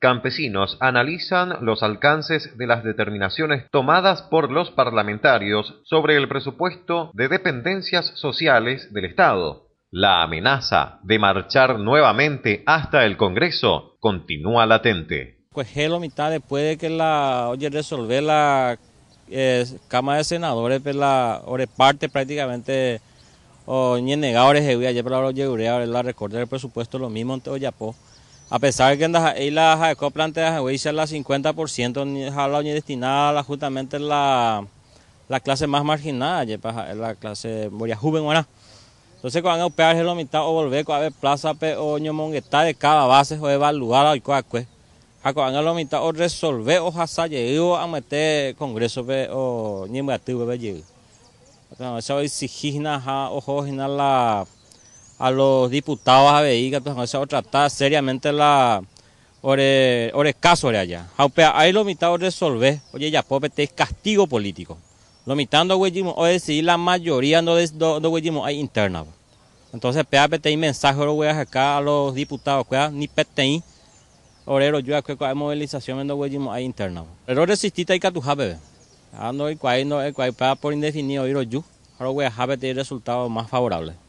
Campesinos analizan los alcances de las determinaciones tomadas por los parlamentarios sobre el presupuesto de dependencias sociales del Estado. La amenaza de marchar nuevamente hasta el Congreso continúa latente. Pues Gelo mitad después de que la oye resolver la eh, Cámara de Senadores, pues la ore parte prácticamente o ni negadores de eh, ayer para la oye la del presupuesto lo mismo ante Ollapó. A pesar que en la, y la plantea la 50% ni destinada justamente la, la clase más marginada, la clase moria joven ahora. Entonces cuando el peaje lo mitad o volver a ver plaza pe o ñomongueta de cada base o evaluar al oicoa pues. Cuando lo mitad o resolver o hasa llegó a meter congreso o ni pe llegó. Entonces eso la a los diputados a ver que se va a tratar seriamente la ore, ore caso de allá. Aunque ahí lo mitad resolver, oye, ya pobre, es castigo político. Lo mitando güeyimo, o decir la mayoría no es güeyimo, hay interna. Entonces, PAP te mensaje lo voy a acá a los diputados, que ni PTI, orero yo que hay movilización en güeyimo, hay interna. Pero resististe ahí que tu bebé. ando no, y cuál no, por indefinido, yo, ahora voy a el resultado más favorable.